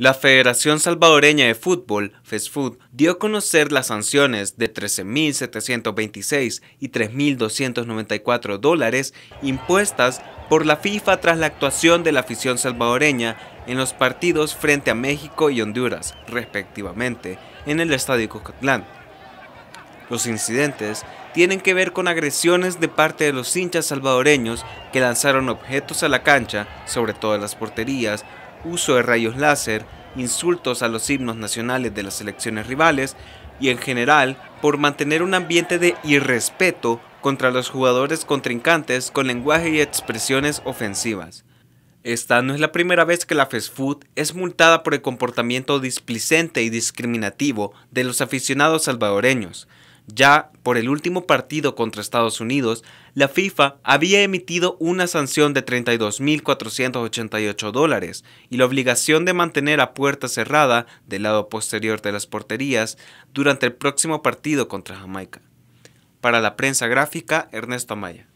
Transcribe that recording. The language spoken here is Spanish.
La Federación Salvadoreña de Fútbol, FESFUT, dio a conocer las sanciones de 13.726 y 3.294 dólares impuestas por la FIFA tras la actuación de la afición salvadoreña en los partidos frente a México y Honduras, respectivamente, en el Estadio Cuscatlán. Los incidentes tienen que ver con agresiones de parte de los hinchas salvadoreños que lanzaron objetos a la cancha, sobre todo en las porterías, uso de rayos láser, insultos a los himnos nacionales de las selecciones rivales y en general por mantener un ambiente de irrespeto contra los jugadores contrincantes con lenguaje y expresiones ofensivas. Esta no es la primera vez que la food es multada por el comportamiento displicente y discriminativo de los aficionados salvadoreños, ya por el último partido contra Estados Unidos, la FIFA había emitido una sanción de 32.488 dólares y la obligación de mantener a puerta cerrada del lado posterior de las porterías durante el próximo partido contra Jamaica. Para la prensa gráfica, Ernesto Amaya.